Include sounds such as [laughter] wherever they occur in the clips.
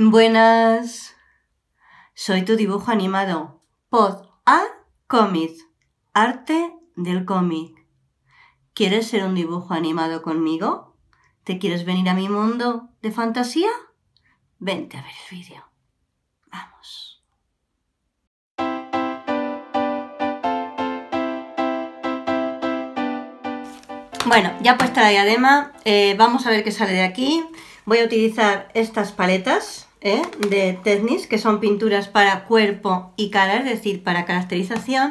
Buenas. Soy tu dibujo animado. Pod A Comic. Arte del cómic. ¿Quieres ser un dibujo animado conmigo? ¿Te quieres venir a mi mundo de fantasía? Vente a ver el vídeo. Vamos. Bueno, ya puesta la diadema, eh, vamos a ver qué sale de aquí. Voy a utilizar estas paletas ¿eh? de tecnis que son pinturas para cuerpo y cara, es decir, para caracterización.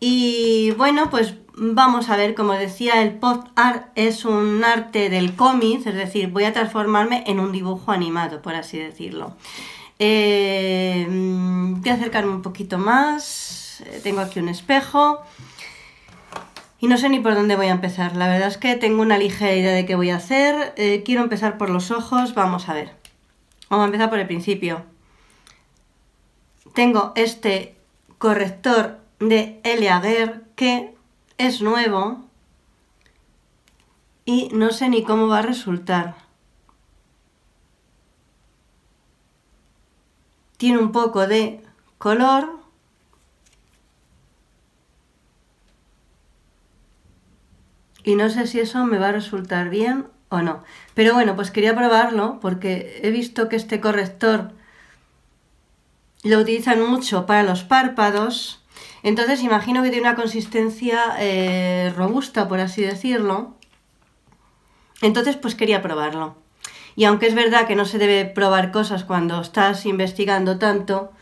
Y bueno, pues vamos a ver, como decía, el post art es un arte del cómic, es decir, voy a transformarme en un dibujo animado, por así decirlo. Eh, mm, voy a acercarme un poquito más, eh, tengo aquí un espejo. Y no sé ni por dónde voy a empezar. La verdad es que tengo una ligera idea de qué voy a hacer. quiero empezar por los ojos. Vamos a ver. Vamos a empezar por el principio. Tengo este corrector de Eleager que es nuevo y no sé ni cómo va a resultar. Tiene un poco de color. Y no sé si eso me va a resultar bien bueno Pero bueno, pues quería probarlo porque he visto que este corrector lo utilizan mucho para los párpados. Entonces imagino que tiene una consistencia eh, robusta, por así decirlo. Entonces pues quería probarlo. Y aunque es verdad que no se debe probar cosas cuando estás investigando tanto,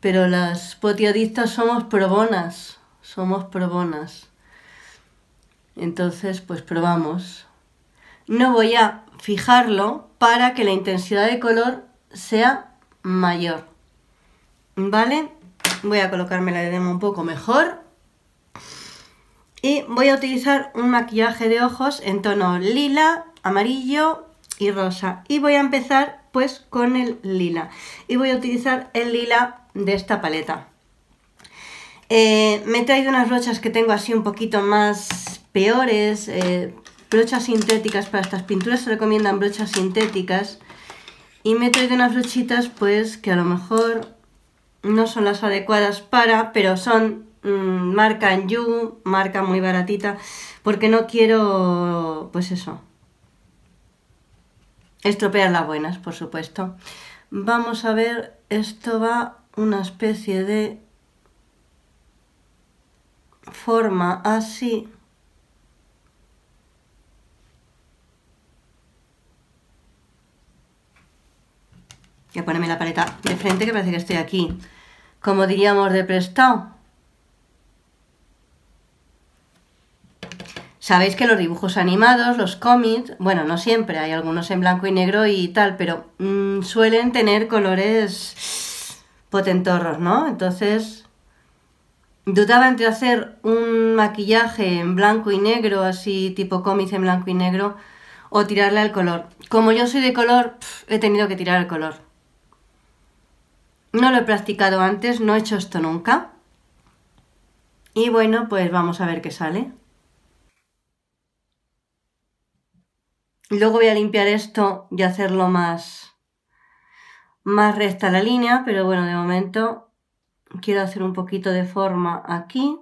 pero las potiodistas somos probonas, somos probonas. Entonces pues probamos no voy a fijarlo para que la intensidad de color sea mayor. ¿Vale? Voy a colocarme la Demo un poco mejor. Y voy a utilizar un maquillaje de ojos en tono lila, amarillo y rosa. Y voy a empezar pues con el lila. Y voy a utilizar el lila de esta paleta. Eh, me he unas brochas que tengo así un poquito más peores, eh, brochas sintéticas para estas pinturas se recomiendan brochas sintéticas y me he unas brochitas pues que a lo mejor no son las adecuadas para pero son mm, marca en you marca muy baratita porque no quiero pues eso estropear las buenas por supuesto vamos a ver esto va una especie de forma así Voy a ponerme la paleta de frente que parece que estoy aquí. Como diríamos de prestado. Sabéis que los dibujos animados, los cómics, bueno, no siempre, hay algunos en blanco y negro y tal, pero mm, suelen tener colores potentorros, ¿no? Entonces, dudaba entre hacer un maquillaje en blanco y negro, así tipo cómic en blanco y negro, o tirarle al color. Como yo soy de color, he tenido que tirar el color. No lo he practicado antes, no he hecho esto nunca. Y bueno, pues vamos a ver qué sale. Luego voy a limpiar esto y hacerlo más, más recta la línea, pero bueno, de momento quiero hacer un poquito de forma aquí.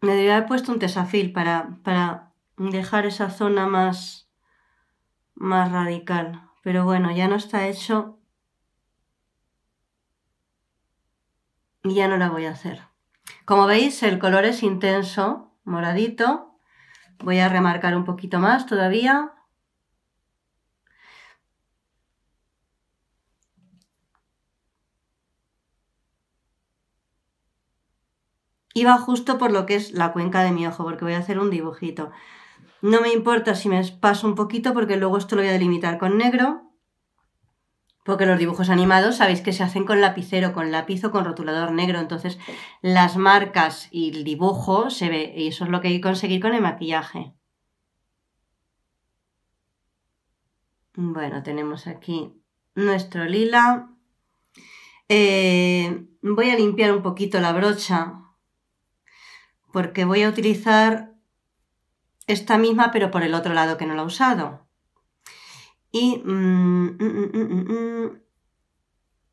Me debería haber puesto un tesafil para dejar esa zona más, más radical. Pero bueno, ya no está hecho y ya no la voy a hacer. Como veis, el color es intenso, moradito. Voy a remarcar un poquito más todavía. Y va justo por lo que es la cuenca de mi ojo, porque voy a hacer un dibujito. No me importa si me paso un poquito porque luego esto lo voy a delimitar con negro. Porque los dibujos animados sabéis que se hacen con lapicero, con lápiz o con rotulador negro. Entonces las marcas y el dibujo se ve. Y eso es lo que hay conseguir con el maquillaje. Bueno, tenemos aquí nuestro lila. Eh, voy a limpiar un poquito la brocha porque voy a utilizar esta misma pero por el otro lado que no la ha usado. Y mm, mm,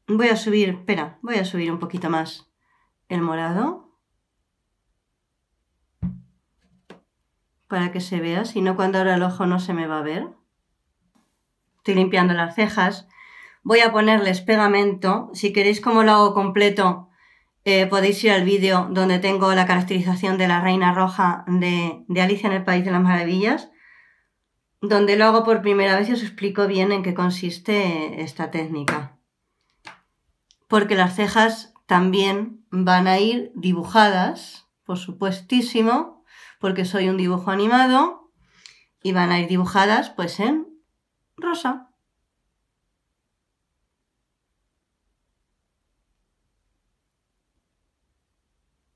mm, voy a subir, espera, voy a subir un poquito más el morado para que se vea, si no cuando ahora el ojo no se me va a ver. Estoy limpiando las cejas. Voy a ponerles pegamento. Si queréis como lo hago completo, eh, podéis ir al vídeo donde tengo la caracterización de la reina roja de, de, Alicia en el País de las Maravillas, donde lo hago por primera vez y os explico bien en qué consiste esta técnica. Porque las cejas también van a ir dibujadas, por supuestísimo, porque soy un dibujo animado, y van a ir dibujadas pues en rosa.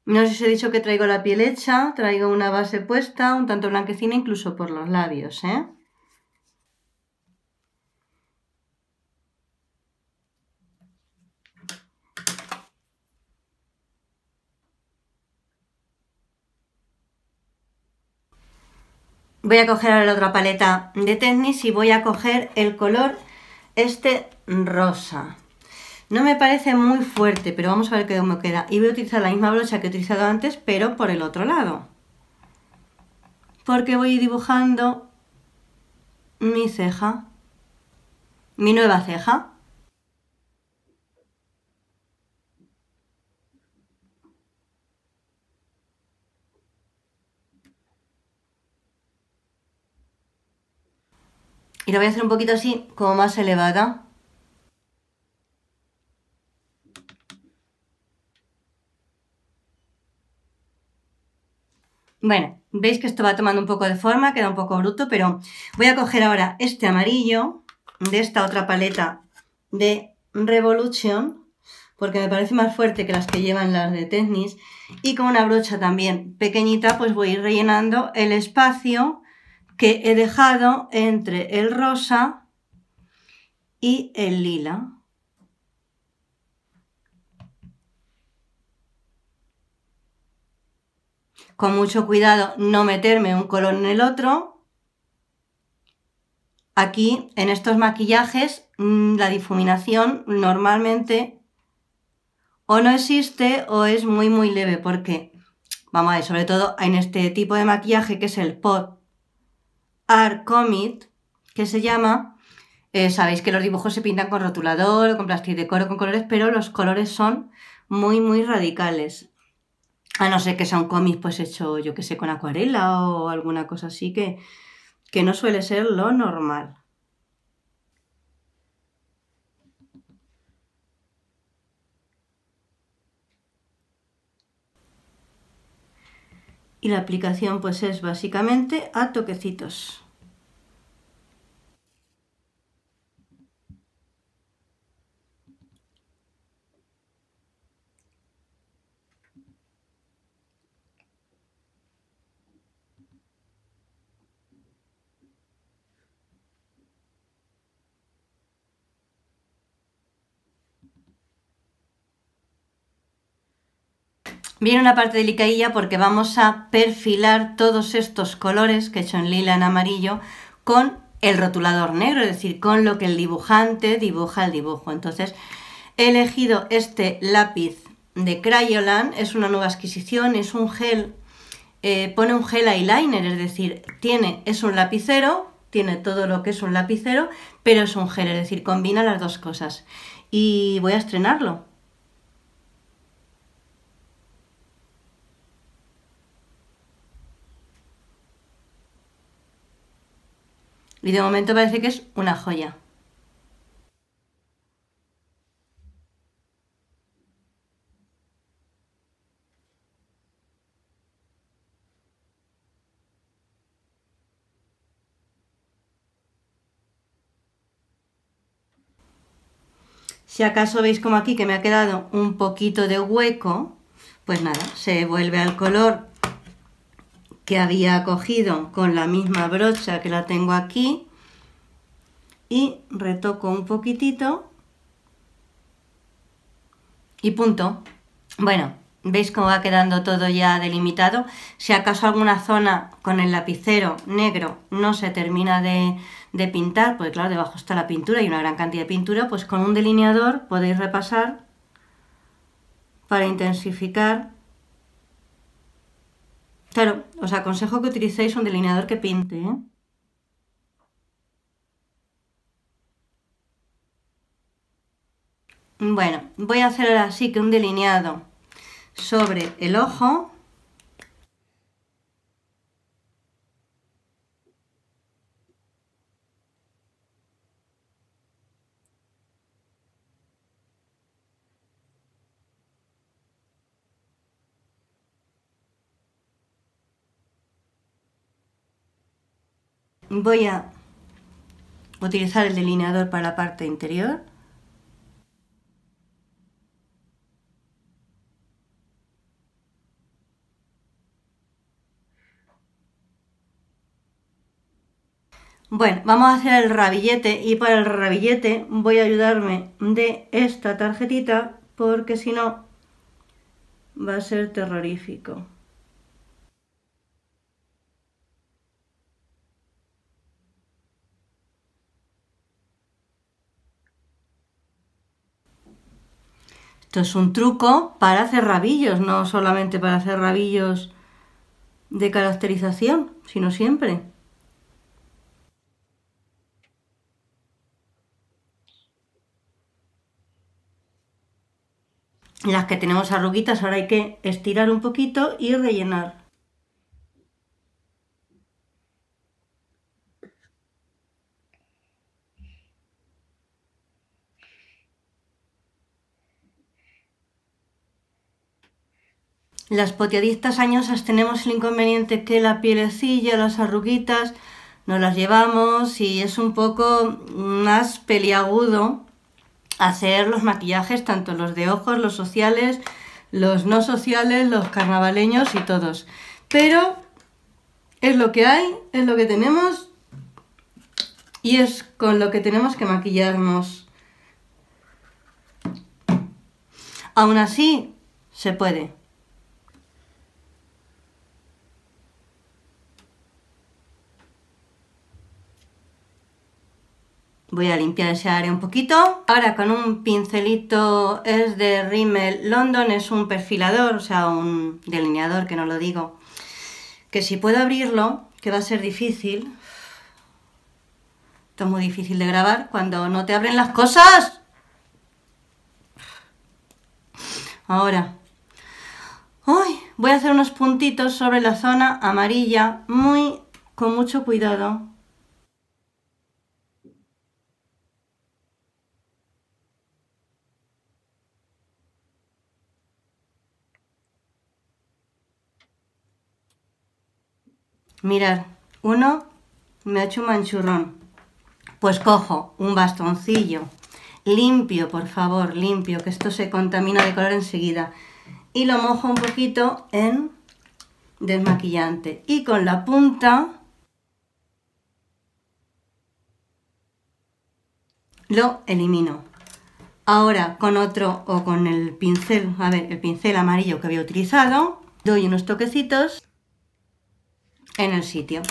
No sé si os he dicho que traigo la piel hecha, traigo una base puesta, un tanto blanquecina incluso por los labios, ¿eh? Voy a coger ahora la otra paleta de tenis y voy a coger el color este rosa. No me parece muy fuerte, pero vamos a ver qué me queda. Y voy a utilizar la misma brocha que he utilizado antes, pero por el otro lado. Porque voy dibujando mi ceja, mi nueva ceja. Y lo voy a hacer un poquito así, como más elevada. Bueno, veis que esto va tomando un poco de forma, queda un poco bruto, pero voy a coger ahora este amarillo de esta otra paleta de Revolution, porque me parece más fuerte que las que llevan las de Technis, y con una brocha también pequeñita pues voy a ir rellenando el espacio que he dejado entre el rosa y el lila. con mucho cuidado no meterme un color en el otro. Aquí, en estos maquillajes, mm, la difuminación normalmente o no existe o es muy muy leve porque, vamos a ver, sobre todo en este tipo de maquillaje que es el Pot Art Comic, que se llama, eh, sabéis que los dibujos se pintan con rotulador, con plástico de coro, con colores, pero los colores son muy muy radicales a no ser que un cómics pues hecho, yo que sé, con acuarela o alguna cosa así que, que no suele ser lo normal. Y la aplicación pues es básicamente a toquecitos. Viene una parte delicadilla porque vamos a perfilar todos estos colores que he hecho en lila, en amarillo, con el rotulador negro, es decir, con lo que el dibujante dibuja el dibujo. Entonces, he elegido este lápiz de Crayolan, es una nueva adquisición, es un gel, eh, pone un gel eyeliner, es decir, tiene, es un lapicero, tiene todo lo que es un lapicero, pero es un gel, es decir, combina las dos cosas. Y voy a estrenarlo. y de momento parece que es una joya. Si acaso veis como aquí que me ha quedado un poquito de hueco, pues nada, se vuelve al color que había cogido con la misma brocha que la tengo aquí y retoco un poquitito y punto. Bueno, veis cómo va quedando todo ya delimitado. Si acaso alguna zona con el lapicero negro no se termina de, de pintar, pues claro, debajo está la pintura y una gran cantidad de pintura, pues con un delineador podéis repasar para intensificar Claro, os aconsejo que utilicéis un delineador que pinte, ¿eh? Bueno, voy a hacer ahora sí que un delineado sobre el ojo voy a utilizar el delineador para la parte interior. Bueno, vamos a hacer el rabillete y para el rabillete voy a ayudarme de esta tarjetita porque si no va a ser terrorífico. Esto es un truco para hacer rabillos, no solamente para hacer rabillos de caracterización, sino siempre. Las que tenemos arruguitas ahora hay que estirar un poquito y rellenar. Las potiadistas añosas tenemos el inconveniente que la pielecilla, las arruguitas, nos las llevamos y es un poco más peliagudo hacer los maquillajes, tanto los de ojos, los sociales, los no sociales, los carnavaleños y todos. Pero es lo que hay, es lo que tenemos y es con lo que tenemos que maquillarnos. Aún así, se puede. Voy a limpiar ese área un poquito. Ahora con un pincelito es de Rimmel London, es un perfilador, o sea, un delineador, que no lo digo. Que si puedo abrirlo, que va a ser difícil. Esto es muy difícil de grabar cuando no te abren las cosas. Ahora. Hoy voy a hacer unos puntitos sobre la zona amarilla muy con mucho cuidado Mirad, uno me ha hecho un manchurrón. Pues cojo un bastoncillo limpio, por favor, limpio, que esto se contamina de color enseguida. Y lo mojo un poquito en desmaquillante. Y con la punta lo elimino. Ahora con otro o con el pincel, a ver, el pincel amarillo que había utilizado, doy unos toquecitos en el sitio.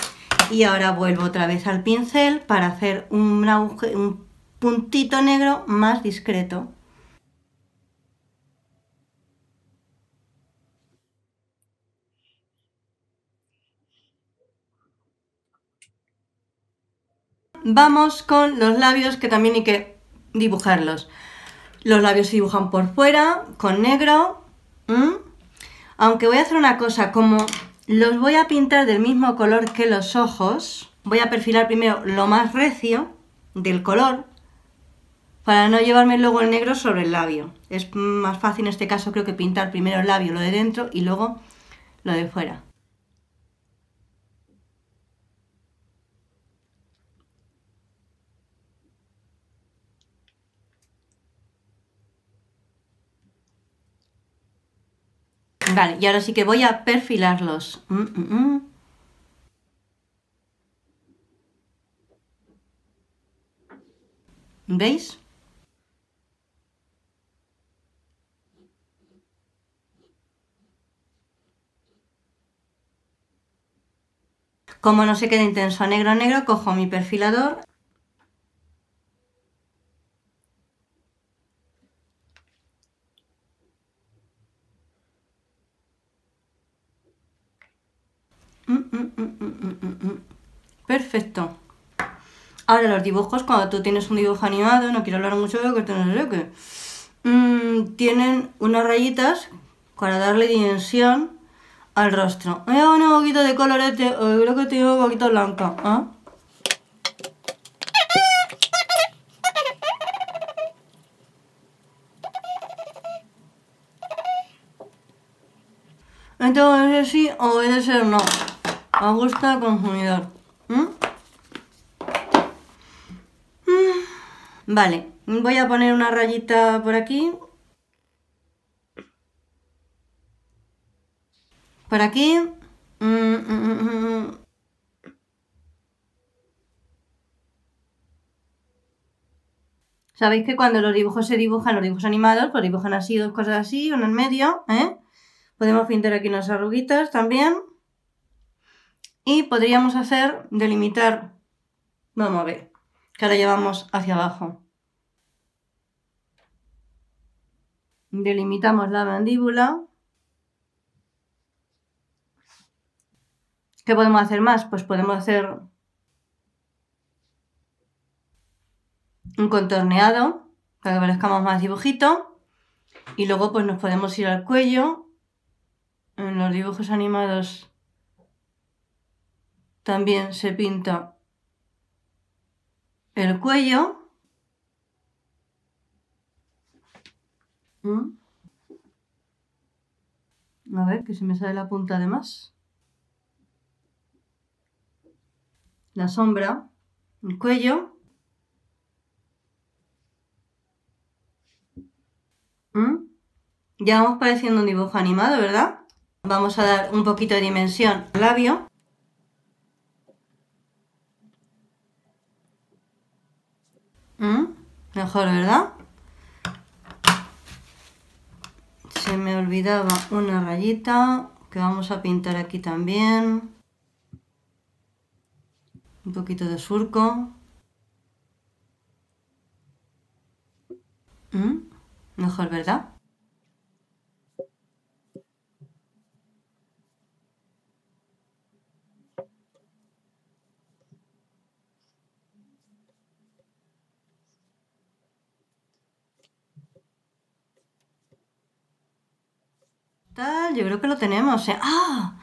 Y ahora vuelvo otra vez al pincel para hacer un, un puntito negro más discreto. Vamos con los labios que también hay que dibujarlos. Los labios se dibujan por fuera, con negro. Aunque voy a hacer una cosa, como los voy a pintar del mismo color que los ojos. Voy a perfilar primero lo más recio del color para no llevarme luego el negro sobre el labio. Es más fácil en este caso creo que pintar primero el labio, lo de dentro y luego lo de fuera. Vale, y ahora sí que voy a perfilarlos. Mm, mm, mm. ¿Veis? Como no se queda intenso a negro negro, cojo mi perfilador Perfecto. Ahora los dibujos, cuando tú tienes un dibujo animado, no quiero hablar mucho de que tú no sé qué. Mm, tienen unas rayitas para darle dimensión al rostro. Me hago un poquito de colorete, o creo que tengo boquita blanca. ah? Entonces sí o a ser no. Me gusta consumidor. ¿Mm? Mm, vale, voy a poner una rayita por aquí. Por aquí. Mm, Sabéis que cuando los dibujos se dibujan, los dibujos animados, pues dibujan así, dos cosas así, uno en medio, ¿eh? Podemos pintar aquí unas arruguitas también. Y podríamos hacer delimitar, vamos a ver, que ahora llevamos hacia abajo. Delimitamos la mandíbula. ¿Qué podemos hacer más? Pues podemos hacer un contorneado para que parezcamos más dibujito. Y luego pues nos podemos ir al cuello. En los dibujos animados también se pinta el cuello. Mm. A ver, que se me sale la punta de más. La sombra, el cuello. Mm. Ya vamos pareciendo un dibujo animado, ¿verdad? Vamos a dar un poquito de dimensión al labio. Mejor, ¿verdad? Se me olvidaba una rayita que vamos a pintar aquí también. Un poquito de surco. ¿Mm? Mejor, ¿verdad? yo creo que lo tenemos. ¿eh? ¡Ah!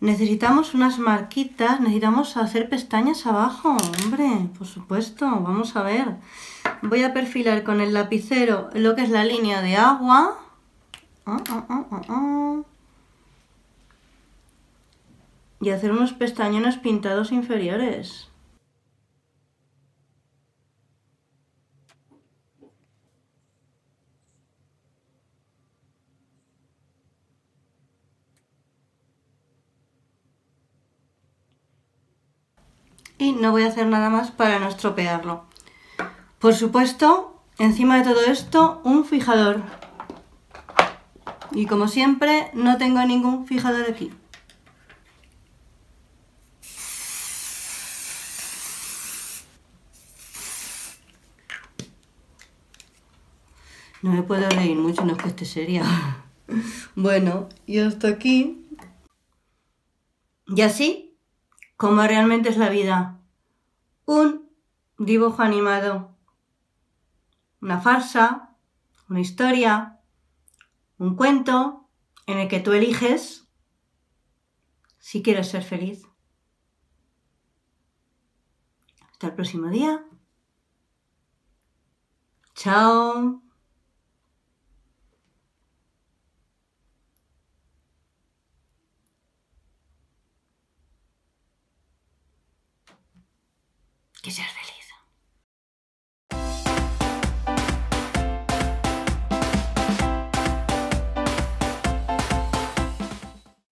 Necesitamos unas marquitas, necesitamos hacer pestañas abajo, hombre, por supuesto, vamos a ver. Voy a perfilar con el lapicero lo que es la línea de agua. Ah, ah, y hacer unos pestañones pintados inferiores. y no voy a hacer nada más para no estropearlo. Por supuesto, encima de todo esto, un fijador. Y como siempre, no tengo ningún fijador aquí. No me puedo reír mucho, no es que este sería. [laughs] bueno, y hasta aquí. Y así como realmente es la vida. Un dibujo animado, una farsa, una historia, un cuento en el que tú eliges si quieres ser feliz. Hasta el próximo día. Chao.